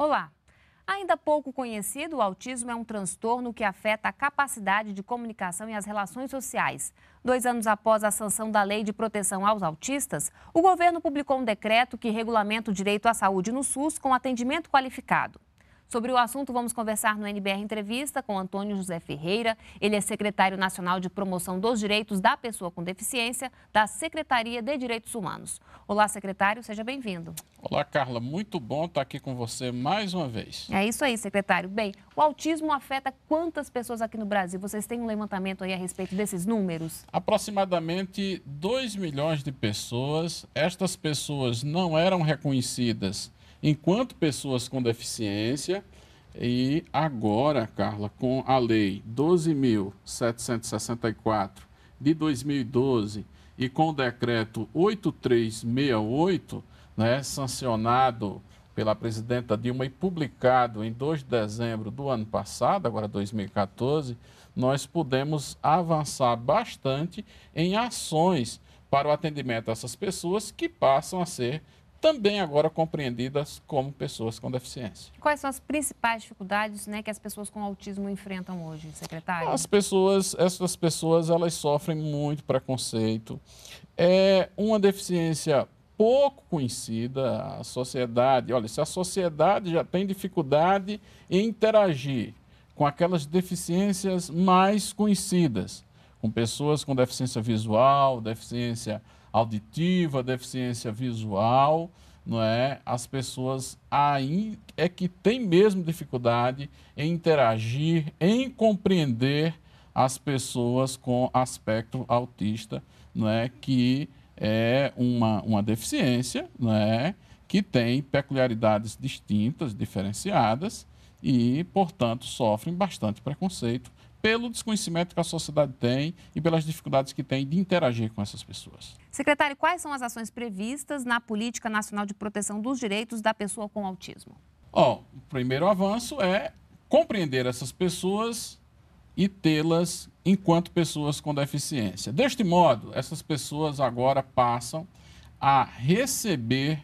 Olá! Ainda pouco conhecido, o autismo é um transtorno que afeta a capacidade de comunicação e as relações sociais. Dois anos após a sanção da Lei de Proteção aos Autistas, o governo publicou um decreto que regulamenta o direito à saúde no SUS com atendimento qualificado. Sobre o assunto, vamos conversar no NBR Entrevista com Antônio José Ferreira. Ele é secretário nacional de promoção dos direitos da pessoa com deficiência da Secretaria de Direitos Humanos. Olá, secretário, seja bem-vindo. Olá, Carla. Muito bom estar aqui com você mais uma vez. É isso aí, secretário. Bem, o autismo afeta quantas pessoas aqui no Brasil? Vocês têm um levantamento aí a respeito desses números? Aproximadamente 2 milhões de pessoas. Estas pessoas não eram reconhecidas enquanto pessoas com deficiência. E agora, Carla, com a Lei 12.764 de 2012 e com o Decreto 8368, né, sancionado pela presidenta Dilma e publicado em 2 de dezembro do ano passado, agora 2014, nós pudemos avançar bastante em ações para o atendimento dessas pessoas que passam a ser também agora compreendidas como pessoas com deficiência. Quais são as principais dificuldades né, que as pessoas com autismo enfrentam hoje, secretário? As pessoas, essas pessoas, elas sofrem muito preconceito. É uma deficiência pouco conhecida a sociedade. Olha, se a sociedade já tem dificuldade em interagir com aquelas deficiências mais conhecidas, com pessoas com deficiência visual, deficiência auditiva, deficiência visual, não é? As pessoas aí é que têm mesmo dificuldade em interagir, em compreender as pessoas com aspecto autista, não é? Que é uma, uma deficiência, não é? Que tem peculiaridades distintas, diferenciadas e, portanto, sofrem bastante preconceito pelo desconhecimento que a sociedade tem e pelas dificuldades que tem de interagir com essas pessoas. Secretário, quais são as ações previstas na Política Nacional de Proteção dos Direitos da Pessoa com Autismo? Bom, o primeiro avanço é compreender essas pessoas e tê-las enquanto pessoas com deficiência. Deste modo, essas pessoas agora passam a receber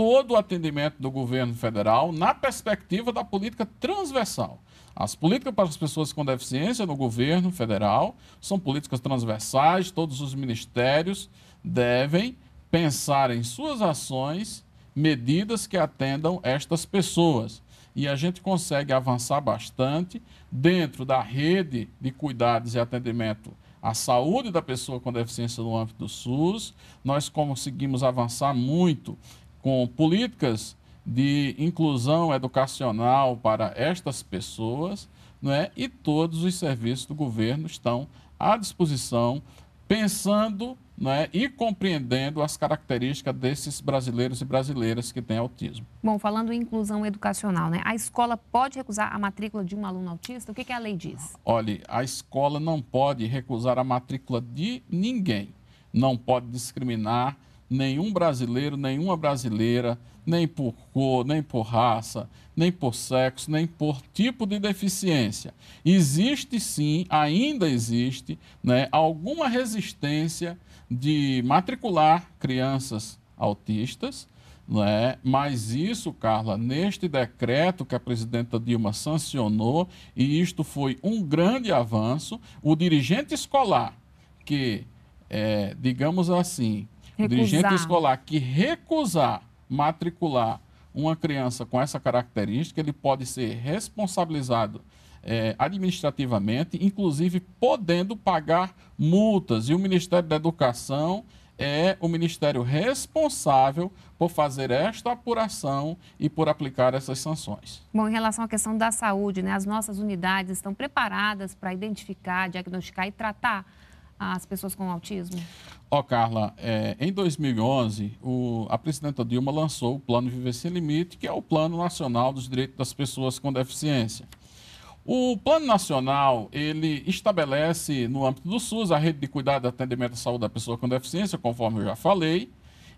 todo o atendimento do governo federal na perspectiva da política transversal. As políticas para as pessoas com deficiência no governo federal são políticas transversais, todos os ministérios devem pensar em suas ações medidas que atendam estas pessoas. E a gente consegue avançar bastante dentro da rede de cuidados e atendimento à saúde da pessoa com deficiência no âmbito do SUS. Nós conseguimos avançar muito com políticas de inclusão educacional para estas pessoas, não é? E todos os serviços do governo estão à disposição, pensando é? e compreendendo as características desses brasileiros e brasileiras que têm autismo. Bom, falando em inclusão educacional, né, a escola pode recusar a matrícula de um aluno autista? O que, que a lei diz? Olhe, a escola não pode recusar a matrícula de ninguém, não pode discriminar nenhum brasileiro, nenhuma brasileira, nem por cor, nem por raça, nem por sexo, nem por tipo de deficiência. Existe sim, ainda existe, né, alguma resistência de matricular crianças autistas, né? mas isso, Carla, neste decreto que a presidenta Dilma sancionou, e isto foi um grande avanço, o dirigente escolar, que, é, digamos assim, recusar. dirigente escolar que recusar matricular uma criança com essa característica, ele pode ser responsabilizado é, administrativamente, inclusive podendo pagar multas. E o Ministério da Educação é o ministério responsável por fazer esta apuração e por aplicar essas sanções. Bom, em relação à questão da saúde, né, as nossas unidades estão preparadas para identificar, diagnosticar e tratar às pessoas com autismo? Ó, oh, Carla, é, em 2011, o, a presidenta Dilma lançou o Plano Viver Sem Limite, que é o Plano Nacional dos Direitos das Pessoas com Deficiência. O Plano Nacional, ele estabelece, no âmbito do SUS, a rede de cuidado e atendimento à saúde da pessoa com deficiência, conforme eu já falei,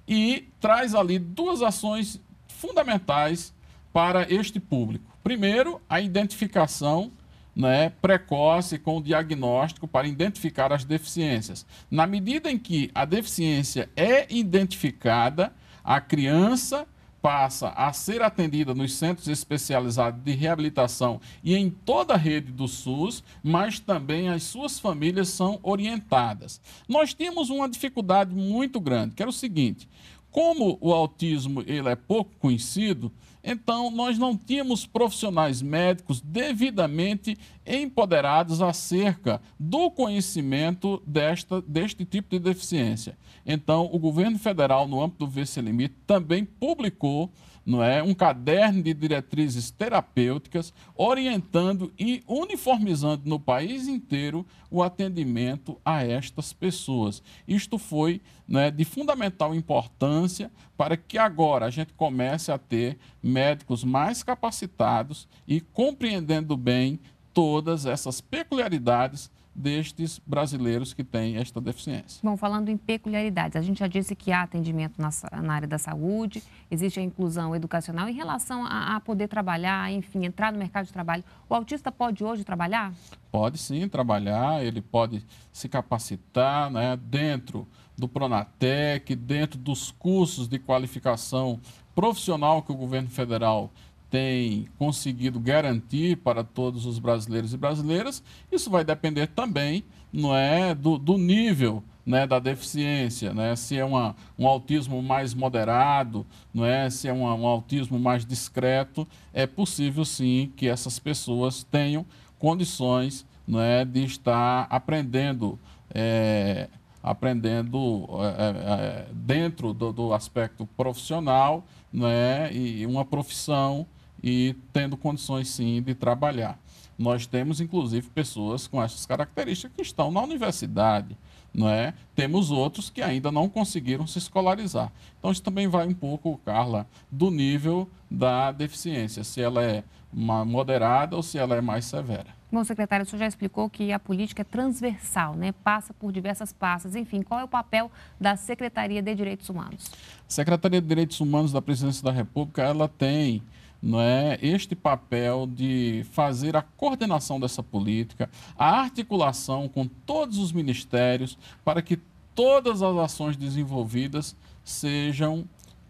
e traz ali duas ações fundamentais para este público. Primeiro, a identificação né, precoce com o diagnóstico para identificar as deficiências. Na medida em que a deficiência é identificada, a criança passa a ser atendida nos centros especializados de reabilitação e em toda a rede do SUS, mas também as suas famílias são orientadas. Nós temos uma dificuldade muito grande, que era o seguinte: como o autismo ele é pouco conhecido, então, nós não tínhamos profissionais médicos devidamente empoderados acerca do conhecimento desta, deste tipo de deficiência. Então, o governo federal, no âmbito do VC Limite, também publicou não é? um caderno de diretrizes terapêuticas, orientando e uniformizando no país inteiro o atendimento a estas pessoas. Isto foi né, de fundamental importância para que agora a gente comece a ter médicos mais capacitados e compreendendo bem todas essas peculiaridades destes brasileiros que têm esta deficiência. Bom, falando em peculiaridades, a gente já disse que há atendimento na, na área da saúde, existe a inclusão educacional. Em relação a, a, poder trabalhar, enfim, entrar no mercado de trabalho, o autista pode hoje trabalhar? Pode sim trabalhar, ele pode se capacitar né, dentro do Pronatec, dentro dos cursos de qualificação profissional que o governo federal tem conseguido garantir para todos os brasileiros e brasileiras. Isso vai depender também não é, do, do nível né, da deficiência, né, se é uma, um autismo mais moderado, não é, se é uma, um autismo mais discreto, é possível sim que essas pessoas tenham condições não é, de estar aprendendo. É, aprendendo é, é, dentro do, do, aspecto profissional né, e uma profissão e tendo condições sim de trabalhar. Nós temos inclusive pessoas com essas características que estão na universidade, não é? Temos outros que ainda não conseguiram se escolarizar. Então isso também vai um pouco, Carla, do nível da deficiência, se ela é moderada ou se ela é mais severa. Bom, secretário, o senhor já explicou que a política é transversal, né? passa por diversas pastas. Enfim, qual é o papel da Secretaria de Direitos Humanos? A Secretaria de Direitos Humanos da Presidência da República, ela tem não é, este papel de fazer a coordenação dessa política, a articulação com todos os ministérios para que todas as ações desenvolvidas sejam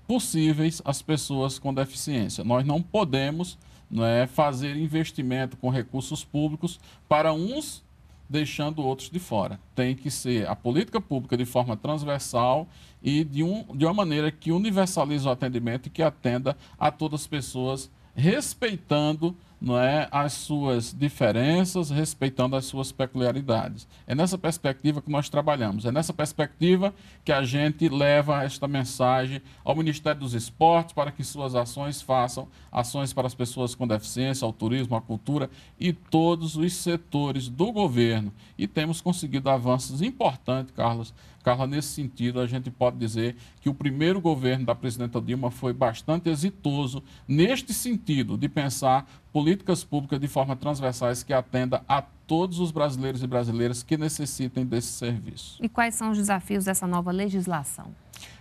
possíveis às pessoas com deficiência. Nós não podemos não é, fazer investimento com recursos públicos para uns deixando outros de fora. Tem que ser a política pública de forma transversal e de, um, de uma maneira que universalize o atendimento e que atenda a todas as pessoas, respeitando não é, as suas diferenças, respeitando as suas peculiaridades. É nessa perspectiva que nós trabalhamos, é nessa perspectiva que a gente leva esta mensagem ao Ministério dos Esportes para que suas ações façam ações para as pessoas com deficiência, ao turismo, à cultura e todos os setores do governo. E temos conseguido avanços importantes, Carlos. Carla, nesse sentido, a gente pode dizer que o primeiro governo da presidenta Dilma foi bastante exitoso neste sentido de pensar políticas públicas de forma transversais que atenda a todos os brasileiros e brasileiras que necessitem desse serviço. E quais são os desafios dessa nova legislação?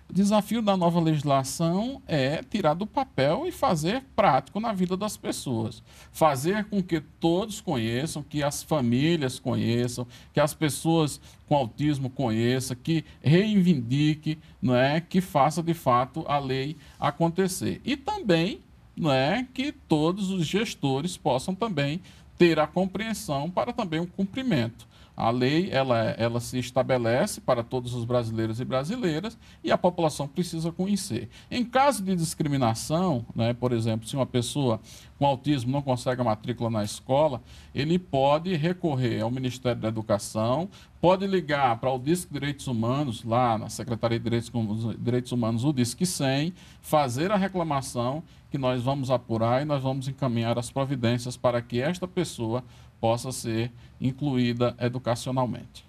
O desafio da nova legislação é tirar do papel e fazer prático na vida das pessoas. Fazer com que todos conheçam, que as famílias conheçam, que as pessoas com autismo conheçam, que reivindique, não é, que faça de fato a lei acontecer. E também né, que todos os gestores possam também ter a compreensão para também o cumprimento. A lei ela, ela se estabelece para todos os brasileiros e brasileiras e a população precisa conhecer. Em caso de discriminação, né, por exemplo, se uma pessoa com autismo não consegue a matrícula na escola, ele pode recorrer ao Ministério da Educação, pode ligar para o Disque Direitos Humanos, lá na Secretaria de Direitos, Direitos Humanos, o Disque 100, fazer a reclamação que nós vamos apurar e nós vamos encaminhar as providências para que esta pessoa possa ser incluída educacionalmente.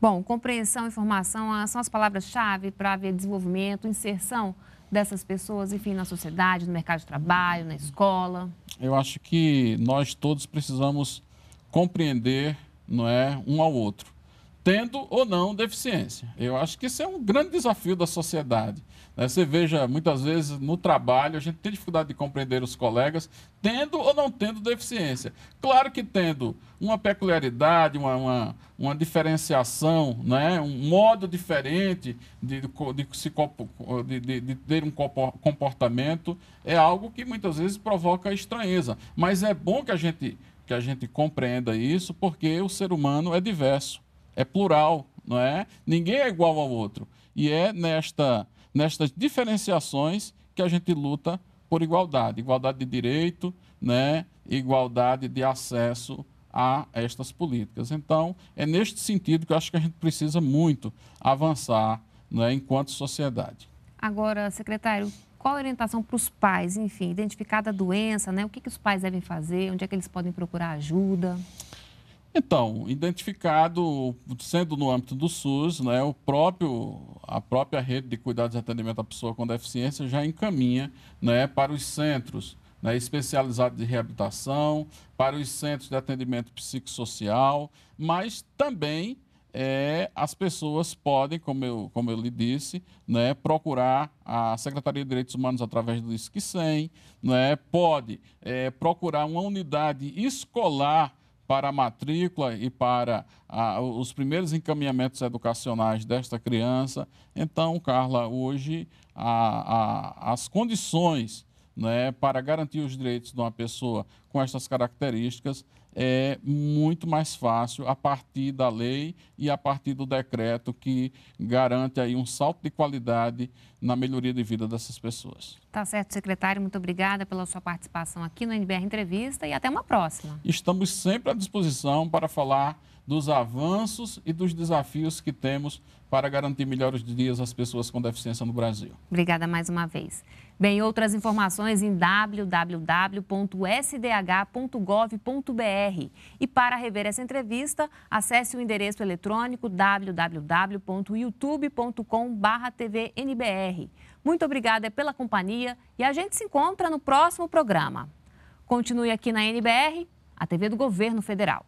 Bom, compreensão, informação ah, são as palavras-chave para haver desenvolvimento, inserção dessas pessoas, enfim, na sociedade, no mercado de trabalho, na escola. Eu acho que nós todos precisamos compreender, não é, um ao outro tendo ou não deficiência. Eu acho que isso é um grande desafio da sociedade. Né? Você veja, muitas vezes no trabalho, a gente tem dificuldade de compreender os colegas, tendo ou não tendo deficiência. Claro que tendo uma peculiaridade, uma, uma, uma diferenciação, né? um modo diferente de, de, se, de, de, de ter um comportamento, é algo que muitas vezes provoca estranheza. Mas é bom que a gente que a gente compreenda isso, porque o ser humano é diverso é plural, não é? Ninguém é igual ao outro. E é nesta, nestas diferenciações que a gente luta por igualdade, igualdade de direito, né? igualdade de acesso a estas políticas. Então, é neste sentido que eu acho que a gente precisa muito avançar né, enquanto sociedade. Agora, secretário, qual a orientação para os pais? Enfim, identificada a doença, né? o que, que os pais devem fazer? Onde é que eles podem procurar ajuda? Então, identificado sendo no âmbito do SUS, né, o próprio, a própria rede de cuidados e atendimento à pessoa com deficiência já encaminha né, para os centros né, especializados de reabilitação, para os centros de atendimento psicossocial, mas também é, as pessoas podem, como eu, como eu lhe disse, né, procurar a Secretaria de Direitos Humanos através do ISCSEM, né, pode é, procurar uma unidade escolar para a matrícula e para a, os primeiros encaminhamentos educacionais desta criança. Então, Carla, hoje a, a, as condições né, para garantir os direitos de uma pessoa com essas características, é muito mais fácil a partir da lei e a partir do decreto que garante aí um salto de qualidade na melhoria de vida dessas pessoas. Tá certo, secretário. Muito obrigada pela sua participação aqui no NBR Entrevista e até uma próxima. Estamos sempre à disposição para falar dos avanços e dos desafios que temos para garantir melhores dias às pessoas com deficiência no Brasil. Obrigada mais uma vez. Bem, outras informações em www.sdh.gov.br. E para rever essa entrevista, acesse o endereço eletrônico www.youtube.com/tvnbr. Muito obrigada pela companhia e a gente se encontra no próximo programa. Continue aqui na NBR, a TV do Governo Federal.